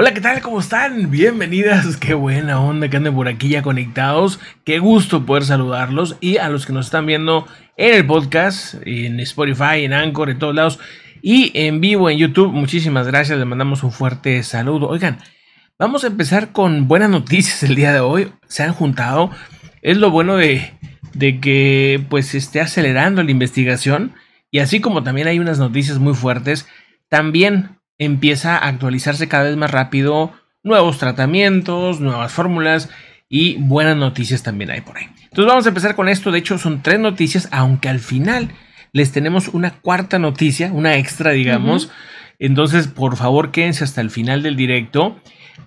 Hola, ¿qué tal? ¿Cómo están? Bienvenidas. Qué buena onda que anden por aquí ya conectados. Qué gusto poder saludarlos. Y a los que nos están viendo en el podcast, en Spotify, en Anchor, en todos lados. Y en vivo en YouTube, muchísimas gracias. Les mandamos un fuerte saludo. Oigan, vamos a empezar con buenas noticias el día de hoy. Se han juntado. Es lo bueno de, de que pues se esté acelerando la investigación. Y así como también hay unas noticias muy fuertes, también empieza a actualizarse cada vez más rápido, nuevos tratamientos, nuevas fórmulas y buenas noticias también hay por ahí. Entonces vamos a empezar con esto, de hecho son tres noticias, aunque al final les tenemos una cuarta noticia, una extra digamos. Entonces por favor quédense hasta el final del directo,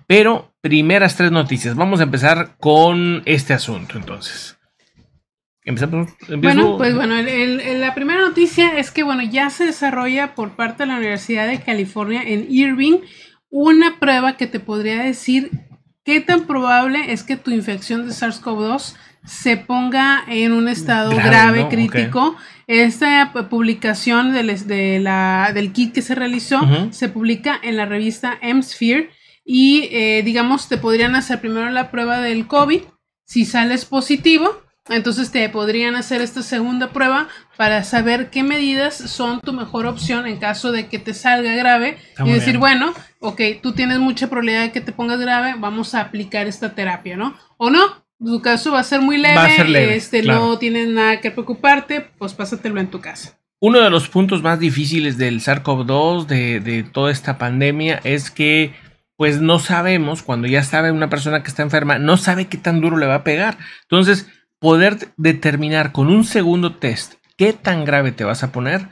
pero primeras tres noticias, vamos a empezar con este asunto entonces bueno, pues bueno, la primera noticia es que bueno, ya se desarrolla por parte de la Universidad de California en Irving una prueba que te podría decir qué tan probable es que tu infección de SARS-CoV-2 se ponga en un estado grave, crítico. Esta publicación del, del kit que se realizó se publica en la revista m y eh, digamos te podrían hacer primero la prueba del COVID. Si sales positivo, entonces te podrían hacer esta segunda prueba para saber qué medidas son tu mejor opción en caso de que te salga grave y decir, bueno, ok, tú tienes mucha probabilidad de que te pongas grave, vamos a aplicar esta terapia, ¿no? O no, tu caso va a ser muy leve, este, no tienes nada que preocuparte, pues pásatelo en tu casa. Uno de los puntos más difíciles del SARS-CoV-2, de, de toda esta pandemia, es que pues no sabemos, cuando ya sabe una persona que está enferma, no sabe qué tan duro le va a pegar. Entonces, poder determinar con un segundo test qué tan grave te vas a poner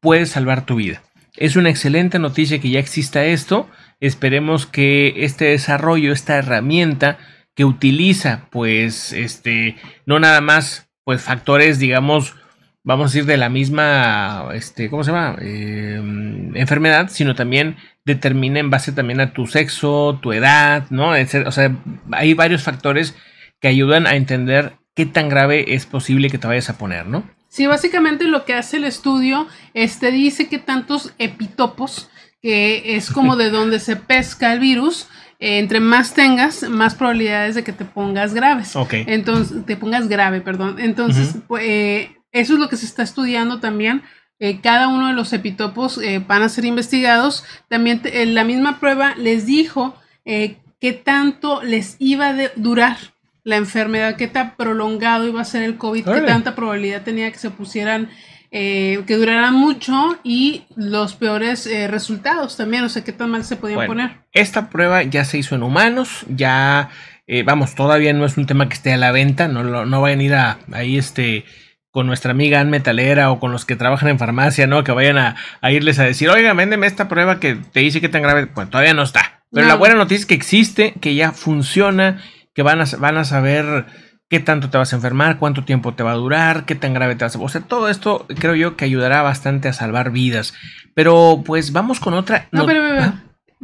puede salvar tu vida. Es una excelente noticia que ya exista esto. Esperemos que este desarrollo, esta herramienta que utiliza, pues, este, no nada más, pues, factores, digamos, vamos a decir, de la misma, este, ¿cómo se llama? Em, enfermedad, sino también determina en base también a tu sexo, tu edad, ¿no? O sea, hay varios factores que ayudan a entender qué tan grave es posible que te vayas a poner, ¿no? Sí, básicamente lo que hace el estudio, este dice que tantos epitopos, que es como de donde se pesca el virus, eh, entre más tengas, más probabilidades de que te pongas graves. Ok. Entonces, te pongas grave, perdón. Entonces, pues, eh, eso es lo que se está estudiando también. Eh, cada uno de los epitopos van a ser investigados. También la misma prueba les dijo qué tanto les iba a durar la enfermedad que tan prolongado iba a ser el COVID, que tanta probabilidad tenía que se pusieran, eh, que duraran mucho y los peores eh, resultados también, o sea, qué tan mal se podían poner. Esta prueba ya se hizo en humanos, ya, eh, vamos, todavía no es un tema que esté a la venta, no, no, vayan a ir a, ahí este con nuestra amiga en Metalera o con los que trabajan en farmacia, ¿no? Que vayan a, irles a decir, oiga, véndeme esta prueba que te dice que tan grave. Pues todavía no está. Pero la buena noticia es que existe, que ya funciona que van a, van a saber qué tanto te vas a enfermar, cuánto tiempo te va a durar, qué tan grave te vas a... O sea, todo esto creo yo que ayudará bastante a salvar vidas. Pero pues vamos con otra... No, pero,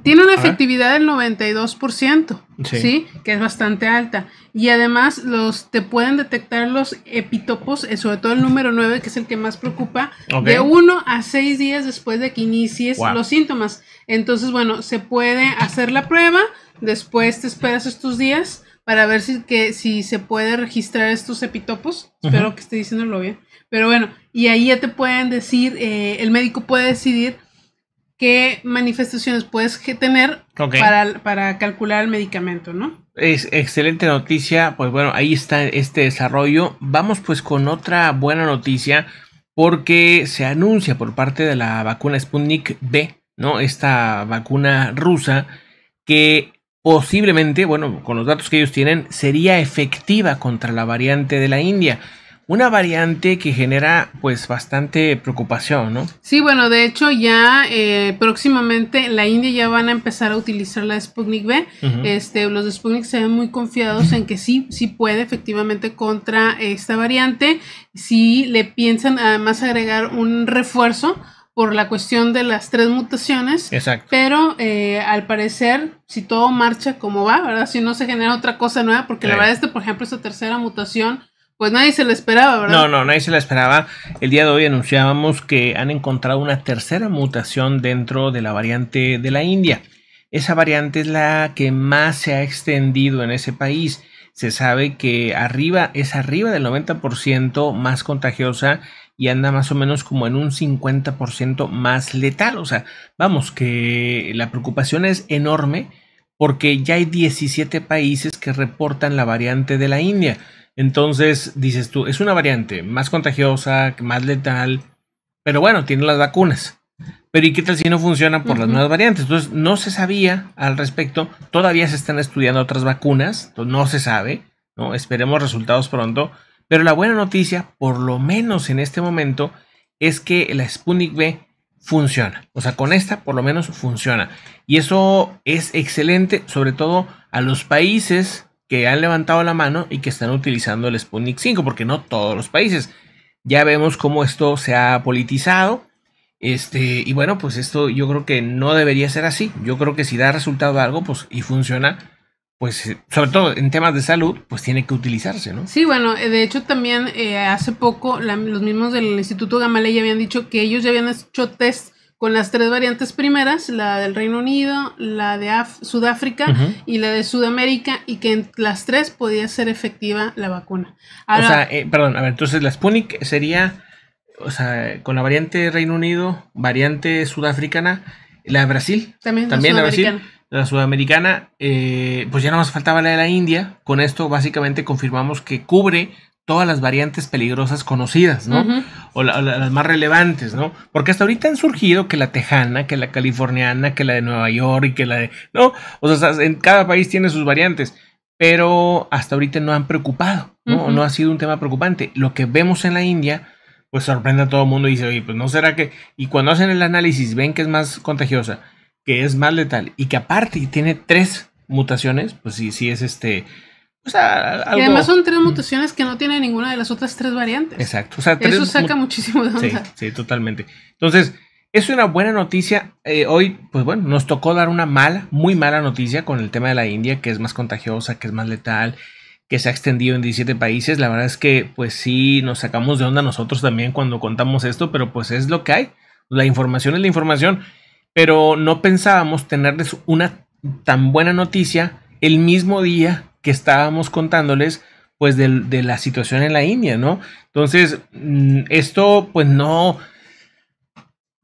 Tiene una efectividad del 92%, sí. Que es bastante alta. Y además los te pueden detectar los epítopos, eh, sobre todo el número 9, que es el que más preocupa, de uno a 6 días después de que inicies los síntomas. Entonces, bueno, se puede hacer la prueba, después te esperas estos días para ver si, que, si se puede registrar estos epitopos. Espero que esté diciéndolo bien. Pero bueno, y ahí ya te pueden decir, eh, el médico puede decidir qué manifestaciones puedes tener para, calcular el medicamento, ¿no? Es excelente noticia, pues bueno, ahí está este desarrollo. Vamos pues con otra buena noticia porque se anuncia por parte de la vacuna Sputnik B, ¿no? Esta vacuna rusa que posiblemente, bueno, con los datos que ellos tienen, sería efectiva contra la variante de la India. Una variante que genera pues bastante preocupación, ¿no? Sí, bueno, de hecho ya eh, próximamente la India ya van a empezar a utilizar la Sputnik B. este, los de se ven muy confiados en que sí, sí puede efectivamente contra esta variante. Si le piensan además agregar un refuerzo por la cuestión de las tres mutaciones. Exacto. Pero eh, al parecer, si todo marcha como va, ¿verdad? Si no se genera otra cosa nueva, porque la verdad es por ejemplo, esa tercera mutación, pues nadie se la esperaba, ¿verdad? No, no, nadie se la esperaba. El día de hoy anunciábamos que han encontrado una tercera mutación dentro de la variante de la India. Esa variante es la que más se ha extendido en ese país se sabe que arriba es arriba del 90% más contagiosa y anda más o menos como en un 50% más letal. O sea, vamos, que la preocupación es enorme porque ya hay 17 países que reportan la variante de la India. Entonces, dices tú, es una variante más contagiosa, más letal, pero bueno, tiene las vacunas. Pero ¿y qué tal si no funciona por las nuevas variantes? Entonces, no se sabía al respecto. Todavía se están estudiando otras vacunas. Entonces, no se sabe. Esperemos resultados pronto. Pero la buena noticia, por lo menos en este momento, es que la Sputnik V funciona. O sea, con esta por lo menos funciona. Y eso es excelente, sobre todo a los países que han levantado la mano y que están utilizando el Sputnik 5, porque no todos los países. Ya vemos cómo esto se ha politizado este, y bueno, pues esto yo creo que no debería ser así. Yo creo que si da resultado algo, pues, y funciona, pues, eh, sobre todo en temas de salud, pues tiene que utilizarse, ¿no? Sí, bueno, eh, de hecho también eh, hace poco los mismos del Instituto Gamaleya habían dicho que ellos ya habían hecho test con las tres variantes primeras, la del Reino Unido, la de Sudáfrica y la de Sudamérica, y que en las tres podía ser efectiva la vacuna. o sea, perdón, a ver, entonces la Sputnik sería o sea, con la variante Reino Unido, variante sudafricana, la de Brasil, también, también la, Brasil, la sudamericana, eh, pues ya no más faltaba la de la India. Con esto básicamente confirmamos que cubre todas las variantes peligrosas conocidas, ¿no? o, las más relevantes, ¿no? Porque hasta ahorita han surgido que la tejana, que la californiana, que la de Nueva York y que la de... No, o sea, en cada país tiene sus variantes, pero hasta ahorita no han preocupado, ¿no? No ha sido un tema preocupante. Lo que vemos en la India pues sorprende a todo el mundo y dice, oye, pues no será que... Y cuando hacen el análisis ven que es más contagiosa, que es más letal y que aparte tiene tres mutaciones, pues sí, sí es este... O Y además son tres mutaciones que no tiene ninguna de las otras tres variantes. Exacto. O sea, Eso saca muchísimo de onda. Sí, totalmente. Entonces, es una buena noticia. Eh, hoy, pues bueno, nos tocó dar una mala, muy mala noticia con el tema de la India, que es más contagiosa, que es más letal, que se ha extendido en 17 países. La verdad es que pues sí nos sacamos de onda nosotros también cuando contamos esto, pero pues es lo que hay. La información es la información, pero no pensábamos tenerles una tan buena noticia el mismo día que estábamos contándoles pues de, la situación en la India, ¿no? Entonces, mm, esto pues no,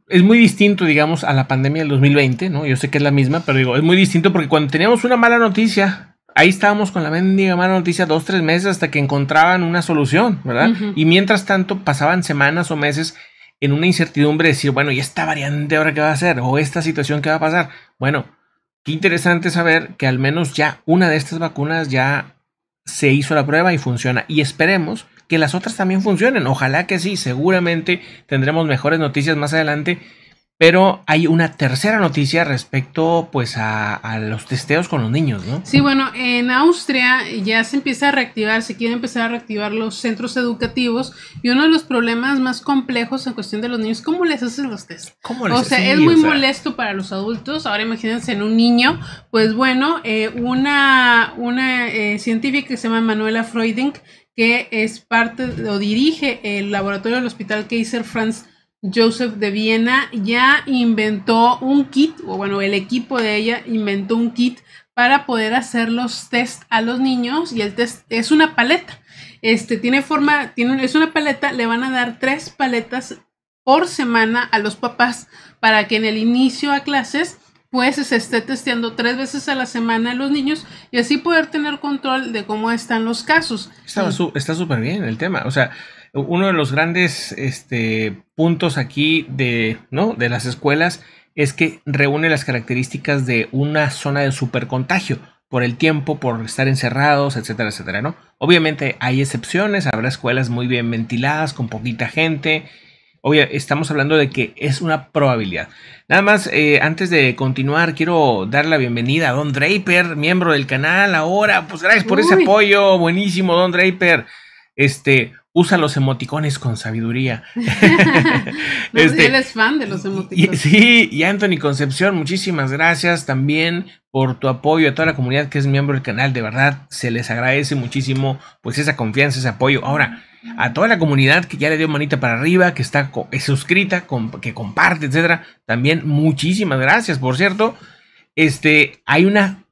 es muy distinto, digamos, a la pandemia del 2020, ¿no? Yo sé que es la misma, pero digo, es muy distinto porque cuando teníamos una mala noticia, ahí estábamos con la bendiga mala noticia dos, tres meses hasta que encontraban una solución, ¿verdad? Y mientras tanto pasaban semanas o meses en una incertidumbre de decir, bueno, ¿y esta variante ahora qué va a hacer? ¿O esta situación qué va a pasar? Bueno, qué interesante saber que al menos ya una de estas vacunas ya se hizo la prueba y funciona. Y esperemos que las otras también funcionen. Ojalá que sí, seguramente tendremos mejores noticias más adelante pero hay una tercera noticia respecto pues a, los testeos con los niños, ¿no? Sí, bueno, en Austria ya se empieza a reactivar, se quiere empezar a reactivar los centros educativos y uno de los problemas más complejos en cuestión de los niños, ¿cómo les hacen los test? o sea, es muy molesto para los adultos. Ahora imagínense en un niño, pues bueno, eh, una, una eh, científica que se llama Manuela Freuding, que es parte o dirige el laboratorio del Hospital Kaiser Franz Joseph de Viena ya inventó un kit, o bueno, el equipo de ella inventó un kit para poder hacer los test a los niños y el test es una paleta. Este tiene forma, tiene, es una paleta, le van a dar tres paletas por semana a los papás para que en el inicio a clases pues se esté testeando tres veces a la semana a los niños y así poder tener control de cómo están los casos. Está súper bien el tema, o sea, uno de los grandes este, puntos aquí de, ¿no? de las escuelas es que reúne las características de una zona de supercontagio por el tiempo, por estar encerrados, etcétera, etcétera, ¿no? Obviamente hay excepciones, habrá escuelas muy bien ventiladas, con poquita gente. Obvio, estamos hablando de que es una probabilidad. Nada más, eh, antes de continuar, quiero dar la bienvenida a Don Draper, miembro del canal ahora. Pues gracias por ese apoyo, buenísimo, Don Draper. Este, usa los emoticones con sabiduría. Este, él es fan de los emoticones. Y, sí, y Anthony Concepción, muchísimas gracias también por tu apoyo a toda la comunidad que es miembro del canal. De verdad, se les agradece muchísimo pues esa confianza, ese apoyo. Ahora, a toda la comunidad que ya le dio manita para arriba, que está suscrita, que comparte, etcétera, también muchísimas gracias. Por cierto, este, hay una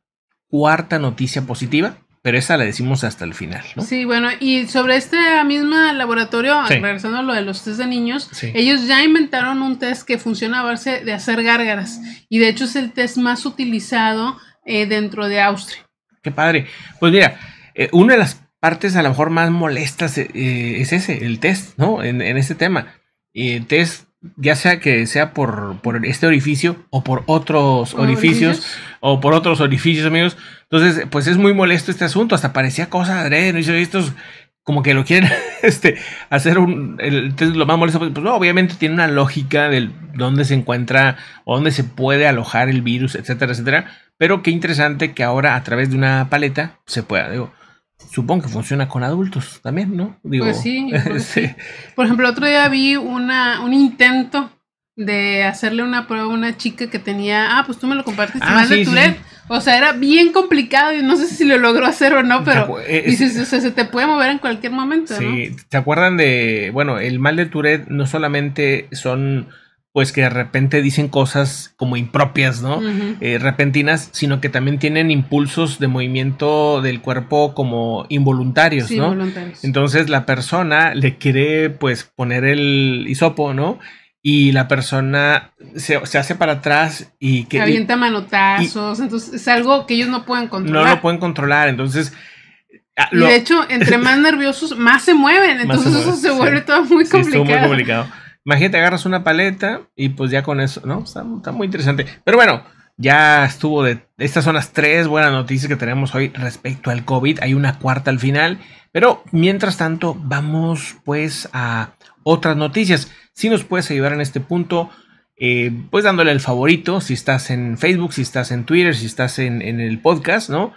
cuarta noticia positiva pero esa la decimos hasta el final, ¿no? Sí, bueno, y sobre este mismo laboratorio, regresando a lo de los test de niños, ellos ya inventaron un test que funciona a base de hacer gárgaras. Y de hecho es el test más utilizado eh, dentro de Austria. Qué padre. Pues mira, eh, una de las partes a lo mejor más molestas eh, es ese, el test, ¿no? En, en este tema. Y el test ya sea que sea por, este orificio o por otros orificios, o por otros orificios, amigos. Entonces, pues es muy molesto este asunto. Hasta parecía cosa de ¿no? estos como que lo quieren este, hacer un. lo más molesto, pues, pues, no, obviamente tiene una lógica del dónde se encuentra o dónde se puede alojar el virus, etcétera, etcétera. Pero qué interesante que ahora a través de una paleta se pueda. Digo, Supongo que funciona con adultos también, ¿no? Digo, pues, pues este, sí, Por ejemplo, otro día vi una, un intento de hacerle una prueba a una chica que tenía, ah, pues tú me lo compartes ah, de Tourette. O sea, era bien complicado y no sé si lo logró hacer o no, pero Y pues, eh, se te puede mover en cualquier momento. Sí, ¿te acuerdan de, bueno, el mal de Tourette no solamente son pues que de repente dicen cosas como impropias, ¿no? Eh, repentinas, sino que también tienen impulsos de movimiento del cuerpo como involuntarios, ¿no? Entonces la persona le quiere pues poner el hisopo, ¿no? Y la persona se, hace para atrás y que... Se avienta manotazos, entonces es algo que ellos no pueden controlar. No lo pueden controlar, entonces... Ah, de hecho, entre más nerviosos, más se mueven, entonces eso se vuelve todo muy complicado. Sí, muy complicado. Imagínate, agarras una paleta y pues ya con eso, ¿no? Está, muy interesante. Pero bueno, ya estuvo de... Estas son las tres buenas noticias que tenemos hoy respecto al COVID. Hay una cuarta al final. Pero mientras tanto, vamos pues a otras noticias. Si nos puedes ayudar en este punto, eh, pues dándole el favorito, si estás en Facebook, si estás en Twitter, si estás en el podcast, ¿no?